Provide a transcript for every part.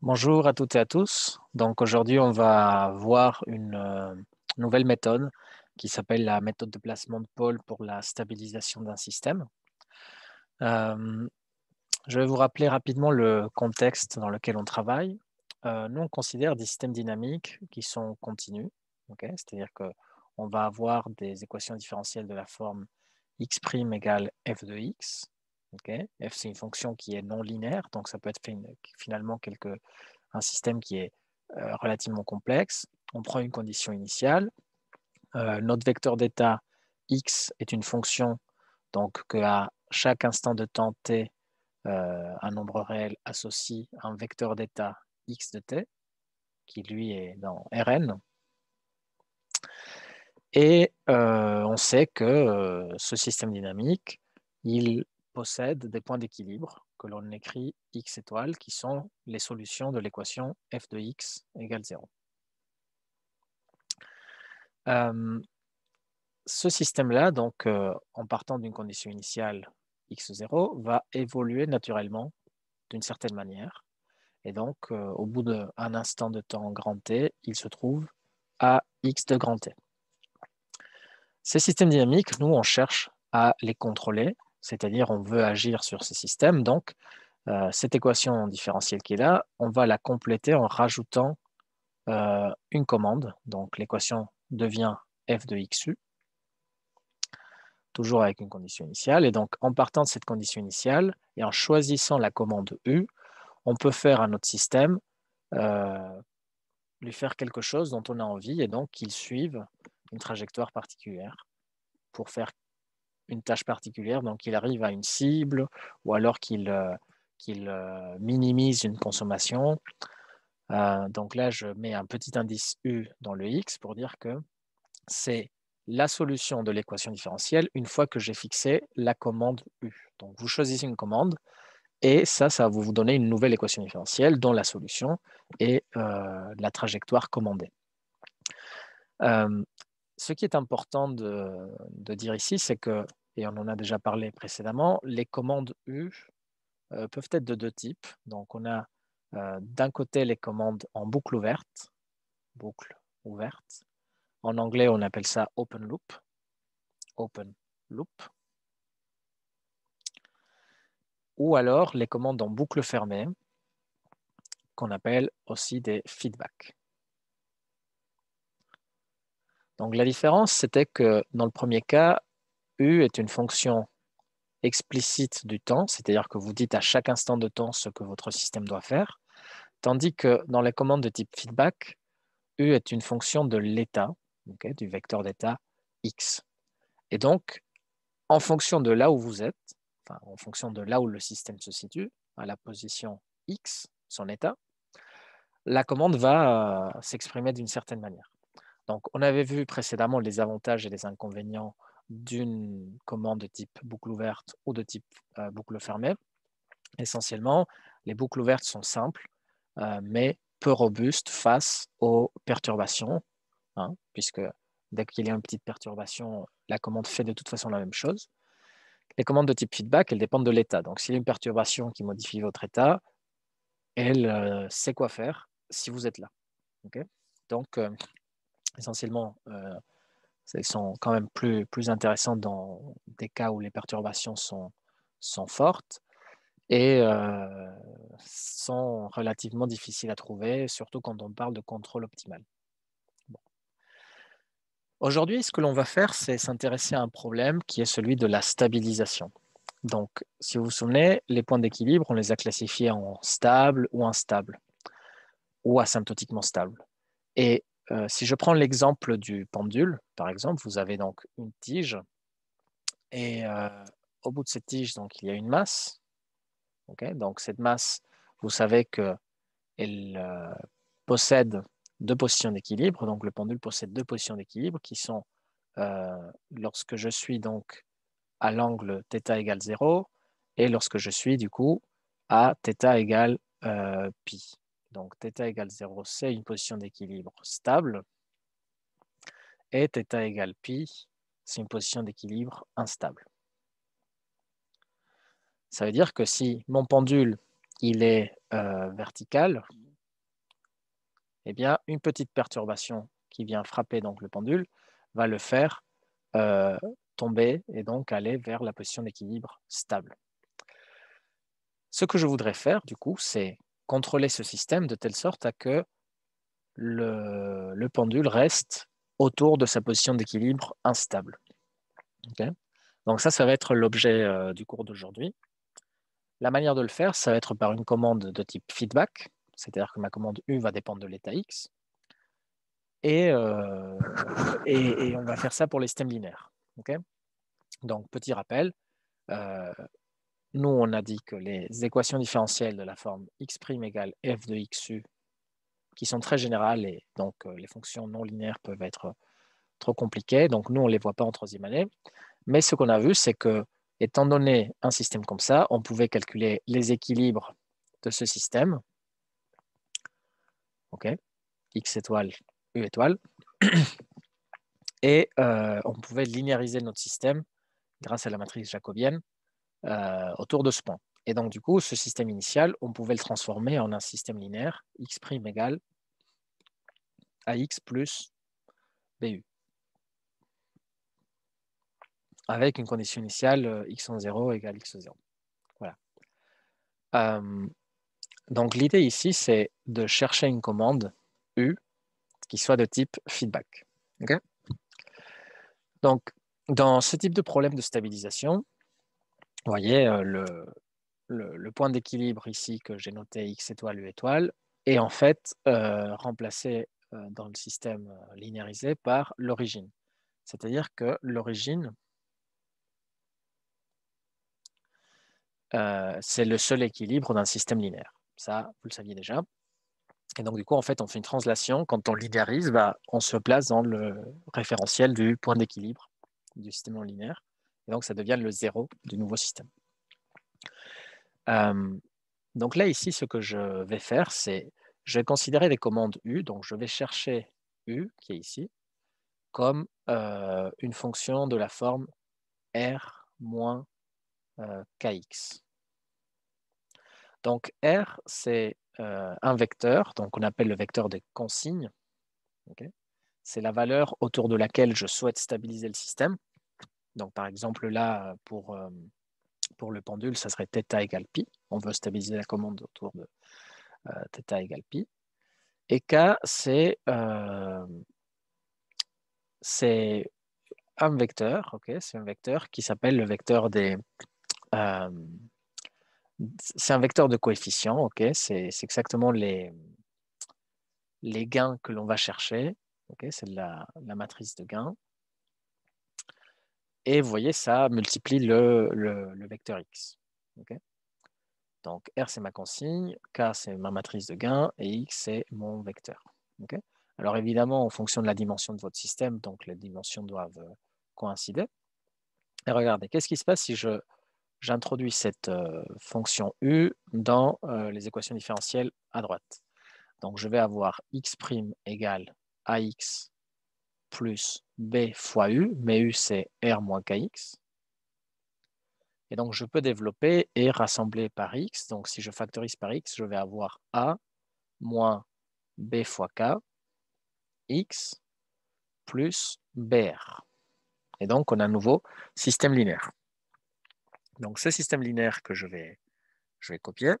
Bonjour à toutes et à tous. Donc aujourd'hui, on va voir une euh, nouvelle méthode qui s'appelle la méthode de placement de pôle pour la stabilisation d'un système. Euh, je vais vous rappeler rapidement le contexte dans lequel on travaille. Euh, nous, on considère des systèmes dynamiques qui sont continus, c'est-à-dire qu'on va avoir des équations différentielles de la forme x' égale f de x, f, c'est une fonction qui est non linéaire, donc ça peut être finalement quelque, un système qui est euh, relativement complexe. On prend une condition initiale. Euh, notre vecteur d'état x est une fonction donc que à chaque instant de temps t, euh, un nombre réel associe un vecteur d'état x de t, qui lui est dans Rn. Et on sait que ce système dynamique, il possède des points d'équilibre que l'on écrit x étoiles qui sont les solutions de l'équation f de x égale 0. Euh, ce système-là, donc euh, en partant d'une condition initiale x0, va évoluer naturellement d'une certaine manière. Et donc, euh, au bout d'un instant de temps grand T, il se trouve à x de grand T. Ces systèmes dynamiques, nous, on cherche à les contrôler c'est-à-dire, on veut agir sur ce système. Donc, euh, cette équation différentielle qui est là, on va la compléter en rajoutant euh, une commande. Donc, l'équation devient f de x u, toujours avec une condition initiale. Et donc, en partant de cette condition initiale et en choisissant la commande u, on peut faire à notre système, euh, lui faire quelque chose dont on a envie et donc qu'il suive une trajectoire particulière pour faire une tâche particulière, donc il arrive à une cible ou alors qu'il euh, qu'il euh, minimise une consommation. Euh, donc là, je mets un petit indice U dans le X pour dire que c'est la solution de l'équation différentielle une fois que j'ai fixé la commande U. Donc vous choisissez une commande et ça, ça va vous donner une nouvelle équation différentielle dont la solution est la trajectoire commandée. Euh, ce qui est important de, dire ici, c'est que, et on en a déjà parlé précédemment, les commandes U euh, peuvent être de deux types. Donc, on a euh, d'un côté les commandes en boucle ouverte, boucle ouverte. En anglais, on appelle ça open loop, open loop. Ou alors les commandes en boucle fermée, qu'on appelle aussi des feedbacks. Donc la différence, c'était que dans le premier cas, U est une fonction explicite du temps, c'est-à-dire que vous dites à chaque instant de temps ce que votre système doit faire, tandis que dans les commandes de type feedback, U est une fonction de l'état, du vecteur d'état X. Et donc, en fonction de là où vous êtes, en fonction de là où le système se situe, à la position X, son état, la commande va euh, s'exprimer d'une certaine manière. Donc, on avait vu précédemment les avantages et les inconvénients d'une commande de type boucle ouverte ou de type euh, boucle fermée. Essentiellement, les boucles ouvertes sont simples, euh, mais peu robustes face aux perturbations, hein, puisque dès qu'il y a une petite perturbation, la commande fait de toute façon la même chose. Les commandes de type feedback, elles dépendent de l'état. Donc, s'il y a une perturbation qui modifie votre état, elle euh, sait quoi faire si vous êtes là. Donc, essentiellement, euh, elles sont quand même plus, plus intéressantes dans des cas où les perturbations sont, sont fortes et euh, sont relativement difficiles à trouver, surtout quand on parle de contrôle optimal. Aujourd'hui, ce que l'on va faire, c'est s'intéresser à un problème qui est celui de la stabilisation. Donc, si vous vous souvenez, les points d'équilibre, on les a classifiés en stable ou instable, ou asymptotiquement stable. Et euh, si je prends l'exemple du pendule, par exemple, vous avez donc une tige et euh, au bout de cette tige, donc, il y a une masse. donc cette masse, vous savez qu'elle euh, possède deux positions d'équilibre. Donc le pendule possède deux positions d'équilibre qui sont lorsque je suis donc à l'angle θ égale 0 et lorsque je suis du coup à θ égale pi. Donc θ égale 0, c'est une position d'équilibre stable. Et θ égale π, c'est une position d'équilibre instable. Ça veut dire que si mon pendule il est euh, vertical, eh bien, une petite perturbation qui vient frapper donc le pendule va le faire euh, tomber et donc aller vers la position d'équilibre stable. Ce que je voudrais faire, du coup, c'est contrôler ce système de telle sorte à que le, pendule reste autour de sa position d'équilibre instable. Donc ça, ça va être l'objet euh, du cours d'aujourd'hui. La manière de le faire, ça va être par une commande de type feedback, c'est-à-dire que ma commande U va dépendre de l'état X, et, euh, on va faire ça pour les systèmes linéaires. Donc, petit rappel, euh, nous, on a dit que les équations différentielles de la forme x' égale f de xu, qui sont très générales et donc euh, les fonctions non linéaires peuvent être euh, trop compliquées, donc nous, on ne les voit pas en troisième année. Mais ce qu'on a vu, c'est que, étant donné un système comme ça, on pouvait calculer les équilibres de ce système, ok, x étoile, u étoile, et euh, on pouvait linéariser notre système grâce à la matrice jacobienne, euh, autour de ce point. Et donc, du coup, ce système initial, on pouvait le transformer en un système linéaire, x' égale ax plus bu. Avec une condition initiale, euh, x en 0 égale x0. Voilà. Euh, donc, l'idée ici, c'est de chercher une commande u qui soit de type feedback. donc, dans ce type de problème de stabilisation, vous voyez euh, le, le, point d'équilibre ici que j'ai noté x étoile u étoile est en fait euh, remplacé euh, dans le système linéarisé par l'origine. C'est-à-dire que l'origine, c'est le seul équilibre d'un système linéaire. Ça, vous le saviez déjà. Et donc, du coup, en fait, on fait une translation. Quand on linéarise, bah, on se place dans le référentiel du point d'équilibre du système non linéaire. Et donc, ça devient le zéro du nouveau système. Euh, donc là, ici, ce que je vais faire, c'est je vais considérer les commandes U. Donc, je vais chercher U, qui est ici, comme euh, une fonction de la forme R moins euh, KX. Donc R, c'est un vecteur, donc on appelle le vecteur des consignes. c'est la valeur autour de laquelle je souhaite stabiliser le système. Donc, par exemple, là, pour, euh, le pendule, ça serait θ égale π. On veut stabiliser la commande autour de θ euh, égale pi. Et K, c'est euh, un vecteur, c'est un vecteur qui s'appelle le vecteur des... c'est un vecteur de coefficients, c'est exactement les, gains que l'on va chercher. c'est la, matrice de gains. Et vous voyez, ça multiplie le, vecteur x. Donc R, c'est ma consigne, K, c'est ma matrice de gain, et X, c'est mon vecteur. Alors évidemment, en fonction de la dimension de votre système, donc les dimensions doivent euh, coïncider. Et regardez, qu'est-ce qui se passe si j'introduis cette euh, fonction u dans euh, les équations différentielles à droite. Donc je vais avoir x' égale ax plus b fois u, mais u c'est r moins kx. Et donc je peux développer et rassembler par x. Donc si je factorise par x, je vais avoir a moins b fois k x plus br. Et donc on a un nouveau système linéaire. Donc ce système linéaire que je vais, je vais copier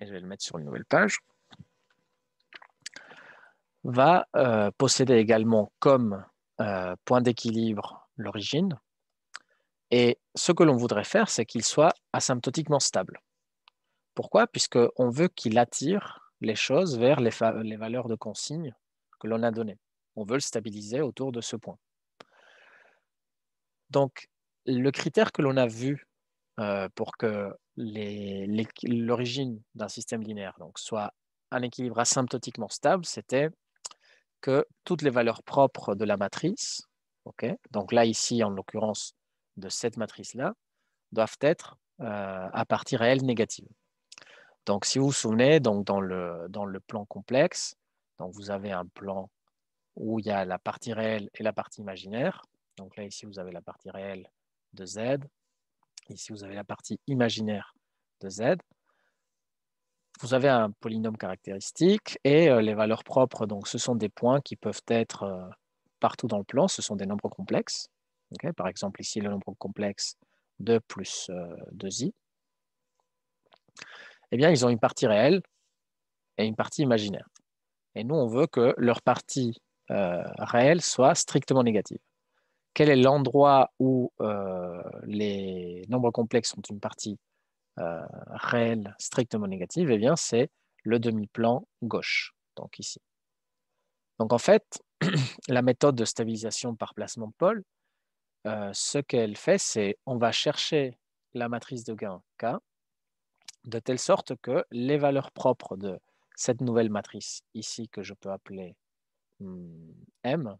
et je vais le mettre sur une nouvelle page va euh, posséder également comme euh, point d'équilibre l'origine. Et ce que l'on voudrait faire, c'est qu'il soit asymptotiquement stable. Pourquoi Puisqu'on veut qu'il attire les choses vers les, valeurs de consigne que l'on a données. On veut le stabiliser autour de ce point. Donc, le critère que l'on a vu euh, pour que l'origine d'un système linéaire donc, soit un équilibre asymptotiquement stable, c'était que toutes les valeurs propres de la matrice, donc là ici en l'occurrence de cette matrice-là, doivent être euh, à partie réelle négative. Donc si vous vous souvenez, donc, dans, le, dans le plan complexe, donc vous avez un plan où il y a la partie réelle et la partie imaginaire. Donc là ici vous avez la partie réelle de Z, ici vous avez la partie imaginaire de Z vous avez un polynôme caractéristique et euh, les valeurs propres, donc ce sont des points qui peuvent être euh, partout dans le plan, ce sont des nombres complexes. Par exemple, ici, le nombre complexe 2 plus 2i. Euh, eh bien, ils ont une partie réelle et une partie imaginaire. Et nous, on veut que leur partie réelle soit strictement négative. Quel est l'endroit où les nombres complexes ont une partie euh, réelle strictement négative, et eh bien c'est le demi-plan gauche, donc ici. Donc en fait, la méthode de stabilisation par placement de pôle, euh, ce qu'elle fait, c'est on va chercher la matrice de gain K de telle sorte que les valeurs propres de cette nouvelle matrice ici que je peux appeler hmm, M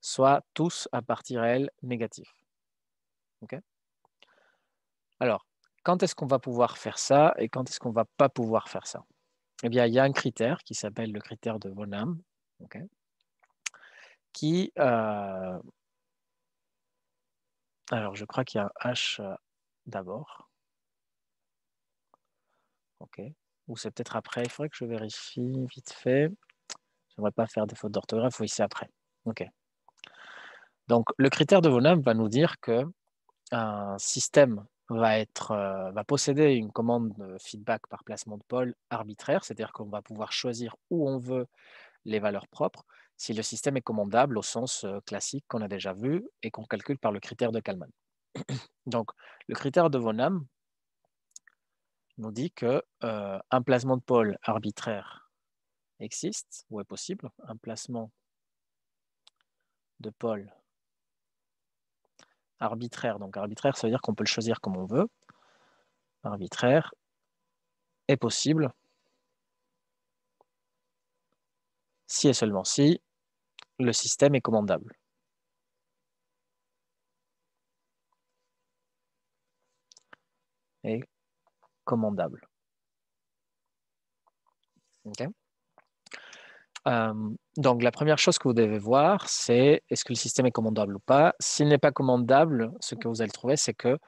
soient tous à partir réelle négatif Okay Alors, quand est-ce qu'on va pouvoir faire ça et quand est-ce qu'on va pas pouvoir faire ça Eh bien, il y a un critère qui s'appelle le critère de Vonam, qui... Euh, alors, je crois qu'il y a un H euh, d'abord. OK. Ou c'est peut-être après. Il faudrait que je vérifie vite fait. Je ne pas faire des fautes d'orthographe. Oui, c'est après. OK. Donc, le critère de Vonam va nous dire que un système euh, va, posséder une commande feedback par placement de pôle arbitraire, c'est-à-dire qu'on va pouvoir choisir où on veut les valeurs propres si le système est commandable au sens euh, classique qu'on a déjà vu et qu'on calcule par le critère de Kalman. Donc, le critère de Vonham nous dit que euh, un placement de pôle arbitraire existe ou est possible, un placement de pôle arbitraire. Donc arbitraire, ça veut dire qu'on peut le choisir comme on veut. Arbitraire est possible si et seulement si le système est commandable. Et commandable. ok euh, donc la première chose que vous devez voir, c'est est-ce que le système est commandable ou pas. S'il n'est pas commandable, ce que vous allez trouver, c'est que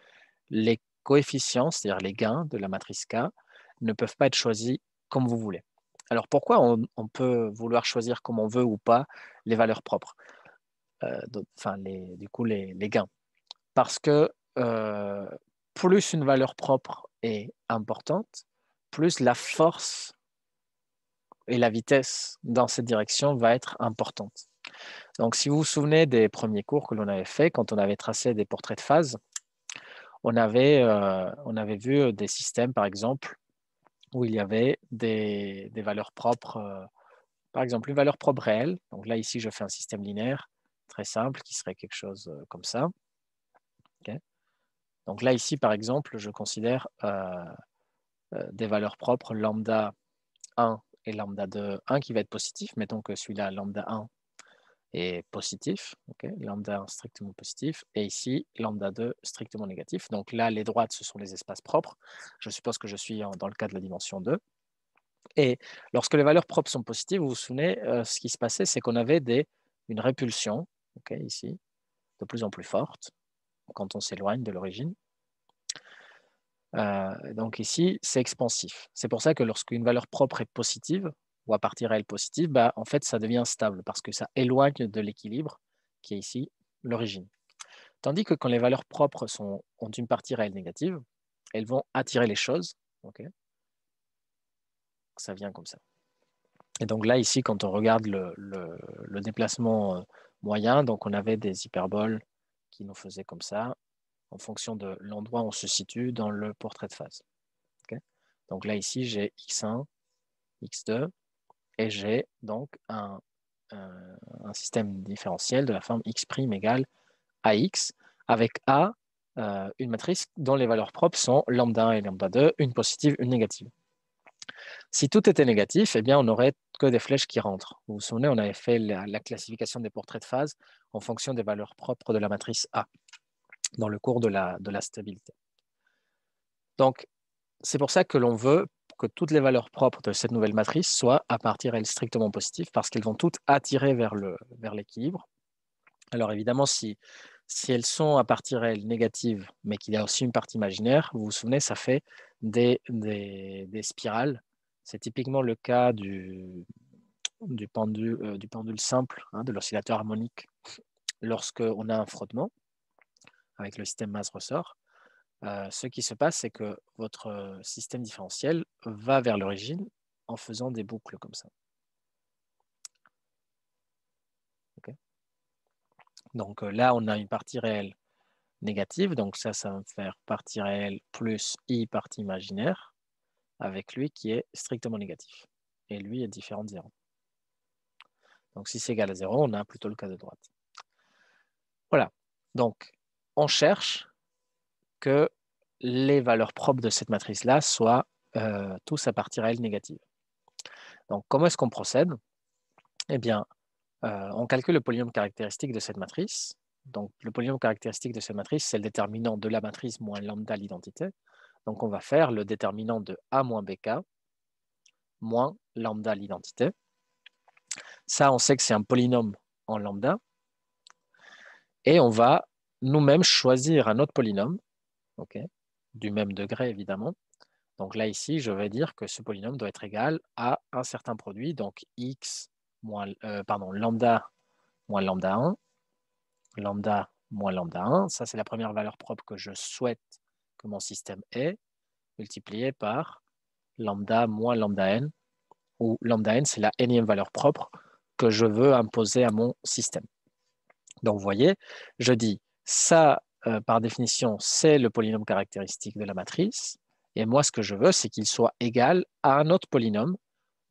les coefficients, c'est-à-dire les gains de la matrice K, ne peuvent pas être choisis comme vous voulez. Alors pourquoi on, peut vouloir choisir comme on veut ou pas les valeurs propres, euh, enfin les, du coup les, gains Parce que euh, plus une valeur propre est importante, plus la force et la vitesse dans cette direction va être importante. Donc, si vous vous souvenez des premiers cours que l'on avait fait, quand on avait tracé des portraits de phase, on avait, euh, on avait vu des systèmes, par exemple, où il y avait des, des valeurs propres, euh, par exemple, une valeur propre réelle. Donc là, ici, je fais un système linéaire très simple qui serait quelque chose euh, comme ça. Donc là, ici, par exemple, je considère des valeurs propres lambda 1 et lambda de 1 qui va être positif. Mettons que celui-là, lambda 1, est positif. lambda 1 strictement positif. Et ici, lambda 2 strictement négatif. Donc là, les droites, ce sont les espaces propres. Je suppose que je suis dans le cas de la dimension 2. Et lorsque les valeurs propres sont positives, vous vous souvenez, euh, ce qui se passait, c'est qu'on avait des, une répulsion, ici, de plus en plus forte, quand on s'éloigne de l'origine. Euh, donc ici, c'est expansif. C'est pour ça que lorsqu'une valeur propre est positive, ou à partir réelle positive, bah, en fait, ça devient stable parce que ça éloigne de l'équilibre qui est ici l'origine. Tandis que quand les valeurs propres ont une partie réelle négative, elles vont attirer les choses. ça vient comme ça. Et donc là, ici, quand on regarde le, le déplacement euh, moyen, donc on avait des hyperboles qui nous faisaient comme ça, en fonction de l'endroit où on se situe dans le portrait de phase. donc là, ici, j'ai X1, X2, et j'ai donc euh, un, système différentiel de la forme X' égale AX, avec A, euh, une matrice dont les valeurs propres sont lambda 1 et lambda 2, une positive, une négative. Si tout était négatif, eh bien, on n'aurait que des flèches qui rentrent. Vous vous souvenez, on avait fait la, classification des portraits de phase en fonction des valeurs propres de la matrice A dans le cours de la, de la stabilité. Donc, c'est pour ça que l'on veut que toutes les valeurs propres de cette nouvelle matrice soient à partir elles strictement positives parce qu'elles vont toutes attirer vers l'équilibre. Vers Alors évidemment, si, si elles sont à partir elles négatives, mais qu'il y a aussi une partie imaginaire, vous vous souvenez, ça fait des, des, spirales. C'est typiquement le cas du, du, euh, du pendule simple, hein, de l'oscillateur harmonique, lorsque lorsqu'on a un frottement avec le système masse ressort. Euh, ce qui se passe, c'est que votre euh, système différentiel va vers l'origine en faisant des boucles comme ça. Donc euh, là, on a une partie réelle négative, donc ça, ça va faire partie réelle plus i partie imaginaire, avec lui qui est strictement négatif. Et lui est différent de 0. Donc si c'est égal à 0, on a plutôt le cas de droite. Voilà, donc on cherche que les valeurs propres de cette matrice-là soient euh, tous à à L négative. Donc, comment est-ce qu'on procède Eh bien, euh, on calcule le polynôme caractéristique de cette matrice. Donc, le polynôme caractéristique de cette matrice, c'est le déterminant de la matrice moins lambda l'identité. Donc, on va faire le déterminant de A moins BK moins lambda l'identité. Ça, on sait que c'est un polynôme en lambda. Et on va nous-mêmes choisir un autre polynôme, du même degré évidemment. Donc là, ici, je vais dire que ce polynôme doit être égal à un certain produit, donc x moins, euh, pardon, lambda moins lambda 1, lambda moins lambda 1. Ça, c'est la première valeur propre que je souhaite que mon système ait, multiplié par lambda moins lambda n, où lambda n, c'est la énième valeur propre que je veux imposer à mon système. Donc, vous voyez, je dis ça, euh, par définition, c'est le polynôme caractéristique de la matrice. Et moi, ce que je veux, c'est qu'il soit égal à un autre polynôme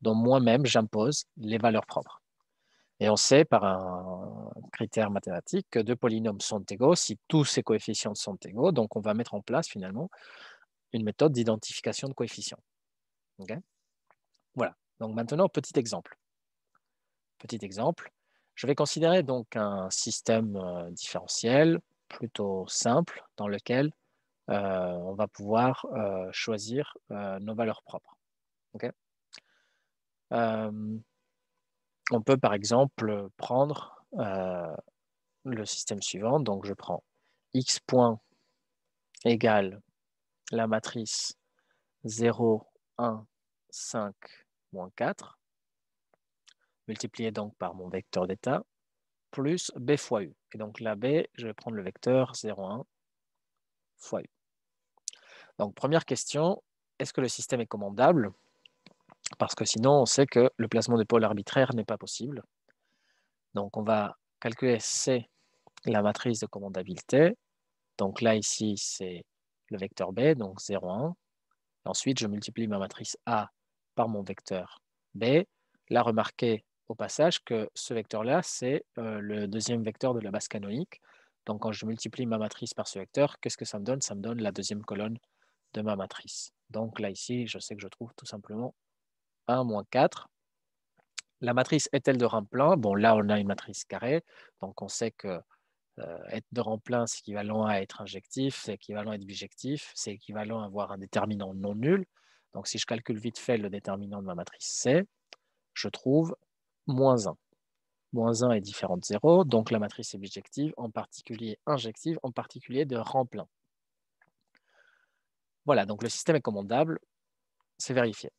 dont moi-même j'impose les valeurs propres. Et on sait par un critère mathématique que deux polynômes sont égaux si tous ces coefficients sont égaux. Donc, on va mettre en place finalement une méthode d'identification de coefficients. voilà. Donc maintenant, petit exemple. Petit exemple. Je vais considérer donc un système euh, différentiel plutôt simple dans lequel euh, on va pouvoir euh, choisir euh, nos valeurs propres. on peut par exemple prendre le système suivant. Donc je prends x point égale la matrice 0, 1, 5, moins 4, multiplié donc par mon vecteur d'état, plus b fois u. Et donc la b, je vais prendre le vecteur 0,1 fois u. Donc première question, est-ce que le système est commandable Parce que sinon, on sait que le placement de pôles arbitraires n'est pas possible. Donc on va calculer C, la matrice de commandabilité. Donc là, ici, c'est le vecteur B, donc 0,1. Ensuite, je multiplie ma matrice A par mon vecteur B. Là, remarquez, au passage que ce vecteur-là, c'est euh, le deuxième vecteur de la base canonique. Donc quand je multiplie ma matrice par ce vecteur, qu'est-ce que ça me donne Ça me donne la deuxième colonne de ma matrice. Donc là, ici, je sais que je trouve tout simplement 1 moins 4. La matrice est-elle de rang plein Bon, là, on a une matrice carrée, donc on sait que euh, être de rang plein, c'est équivalent à être injectif, c'est équivalent à être bijectif, c'est équivalent à avoir un déterminant non nul. Donc si je calcule vite fait le déterminant de ma matrice C, je trouve moins 1. Moins 1 est différent de 0, donc la matrice est bijective, en particulier injective, en particulier de rang plein. Voilà, donc le système est commandable, c'est vérifié.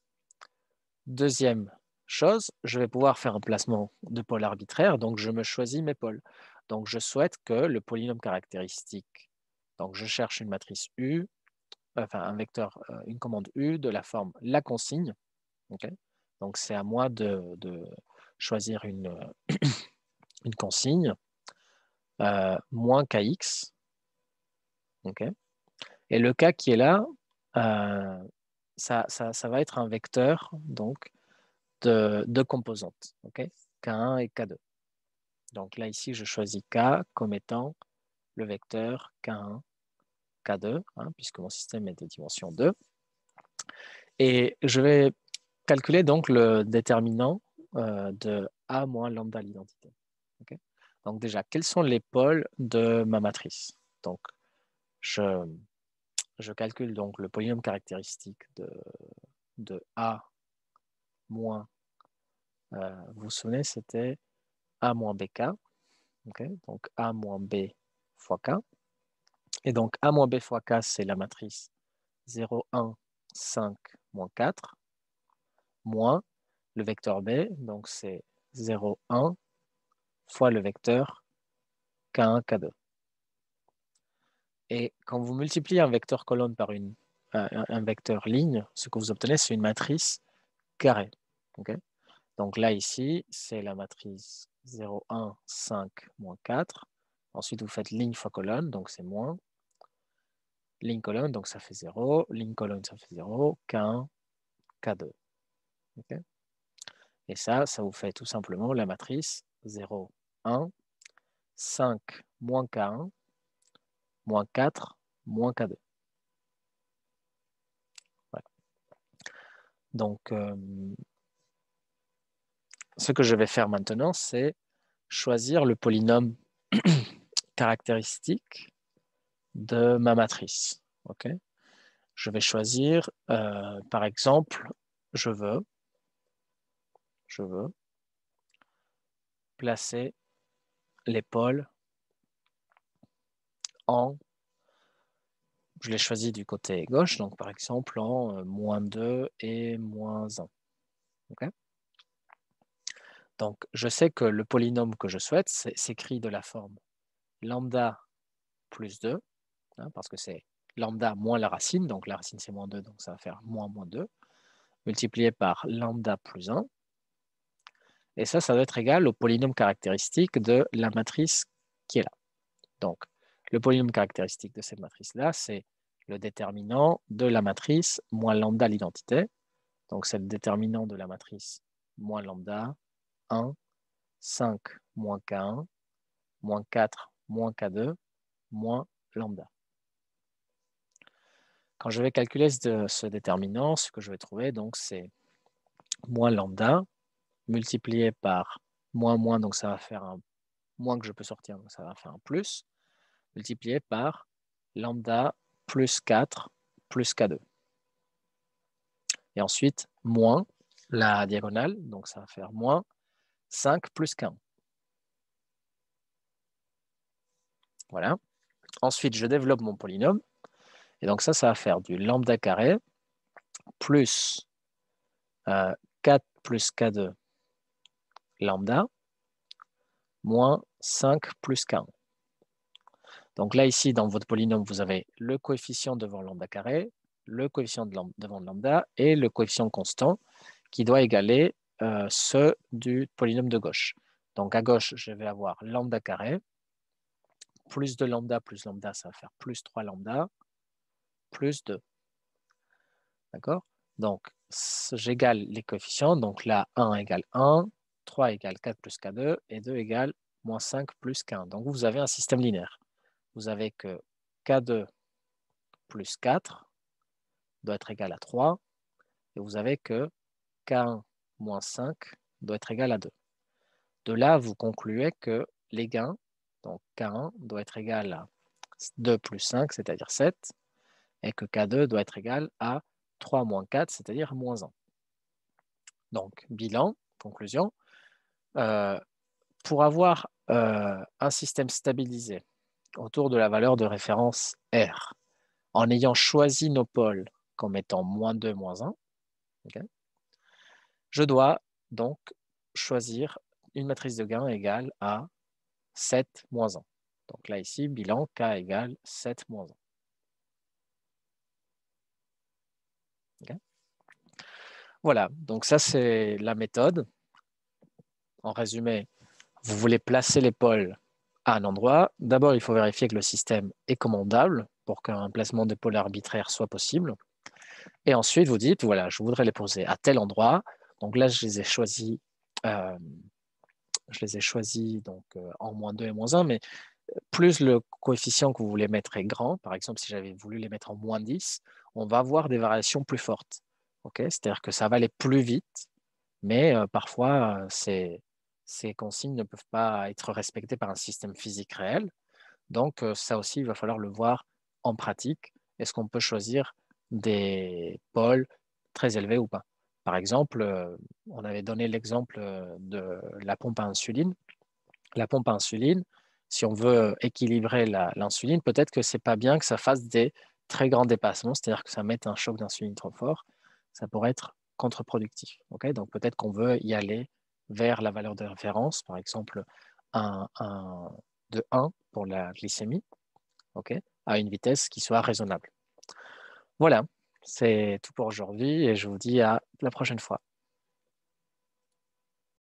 Deuxième chose, je vais pouvoir faire un placement de pôle arbitraire, donc je me choisis mes pôles. Donc je souhaite que le polynôme caractéristique, donc je cherche une matrice U, enfin un vecteur, euh, une commande U de la forme la consigne. donc c'est à moi de, choisir une, euh, une consigne euh, moins kx. Et le k qui est là, euh, ça, ça, va être un vecteur donc, de, de composantes, k1 et k2. Donc là, ici, je choisis k comme étant le vecteur k1, k2, hein, puisque mon système est de dimension 2. Et je vais calculer donc le déterminant euh, de A moins lambda l'identité. Donc déjà, quels sont les pôles de ma matrice Donc je, calcule donc le polynôme caractéristique de, de A moins, euh, vous vous souvenez, c'était A moins BK, donc A moins B fois K. Et donc A moins B fois K, c'est la matrice 0, 1, 5, moins 4, moins le vecteur B, donc c'est 0, 1 fois le vecteur K1, K2. Et quand vous multipliez un vecteur colonne par un, vecteur ligne, ce que vous obtenez, c'est une matrice carrée. donc là, ici, c'est la matrice 0, 1, 5, moins 4. Ensuite, vous faites ligne fois colonne, donc c'est moins. Ligne colonne, donc ça fait 0. Ligne colonne, ça fait 0. K1, K2. Et ça, ça vous fait tout simplement la matrice 0, 1, 5, moins K1, moins 4, moins K2. Donc, euh, ce que je vais faire maintenant, c'est choisir le polynôme caractéristique de ma matrice. je vais choisir, euh, par exemple, je veux je placer placer l'épaule en, je l'ai choisi du côté gauche, donc par exemple en euh, moins 2 et moins 1. donc je sais que le polynôme que je souhaite s'écrit de la forme lambda plus 2, hein, parce que c'est lambda moins la racine, donc la racine c'est moins 2, donc ça va faire moins moins 2, multiplié par lambda plus 1, et ça, ça doit être égal au polynôme caractéristique de la matrice qui est là. Donc, le polynôme caractéristique de cette matrice-là, c'est le déterminant de la matrice moins lambda l'identité. Donc, c'est le déterminant de la matrice moins lambda, 1, 5 moins K1, moins 4 moins K2, moins lambda. Quand je vais calculer ce, déterminant, ce que je vais trouver, donc, c'est moins lambda, multiplié par moins moins, donc ça va faire un moins que je peux sortir, donc ça va faire un plus, multiplié par lambda plus 4 plus K2. Et ensuite, moins la diagonale, donc ça va faire moins 5 plus K1. Voilà. Ensuite, je développe mon polynôme. Et donc ça, ça va faire du lambda carré plus 4 euh, plus K2 lambda moins 5 plus 1 Donc là, ici, dans votre polynôme, vous avez le coefficient devant lambda carré, le coefficient devant lambda et le coefficient constant qui doit égaler euh, ceux du polynôme de gauche. Donc à gauche, je vais avoir lambda carré, plus 2 lambda plus lambda, ça va faire plus 3 lambda, plus 2. D'accord Donc j'égale les coefficients, donc là 1 égale 1, 3 égale 4 plus K2 et 2 égale moins 5 plus K1. Donc vous avez un système linéaire. Vous avez que K2 plus 4 doit être égal à 3 et vous avez que K1 moins 5 doit être égal à 2. De là, vous concluez que les gains, donc K1 doit être égal à 2 plus 5, c'est-à-dire 7, et que K2 doit être égal à 3 moins 4, c'est-à-dire moins 1. Donc, bilan, conclusion, euh, pour avoir euh, un système stabilisé autour de la valeur de référence R, en ayant choisi nos pôles comme étant moins 2, moins 1, je dois donc choisir une matrice de gain égale à 7 moins 1. Donc là, ici, bilan K égale 7 moins 1. Voilà, donc ça, c'est la méthode en résumé, vous voulez placer les pôles à un endroit, d'abord il faut vérifier que le système est commandable pour qu'un placement des pôles arbitraire soit possible. Et ensuite, vous dites, voilà, je voudrais les poser à tel endroit. Donc là, je les ai choisis, euh, je les ai choisis donc, euh, en moins 2 et moins 1, mais plus le coefficient que vous voulez mettre est grand, par exemple, si j'avais voulu les mettre en moins 10, on va avoir des variations plus fortes. C'est-à-dire que ça va aller plus vite, mais euh, parfois, c'est ces consignes ne peuvent pas être respectées par un système physique réel. Donc euh, ça aussi, il va falloir le voir en pratique. Est-ce qu'on peut choisir des pôles très élevés ou pas Par exemple, euh, on avait donné l'exemple euh, de la pompe à insuline. La pompe à insuline, si on veut équilibrer l'insuline, peut-être que ce c'est pas bien que ça fasse des très grands dépassements, c'est-à-dire que ça mette un choc d'insuline trop fort. Ça pourrait être contre-productif. Donc peut-être qu'on veut y aller vers la valeur de référence, par exemple de 1 pour la glycémie, à une vitesse qui soit raisonnable. Voilà, c'est tout pour aujourd'hui et je vous dis à la prochaine fois.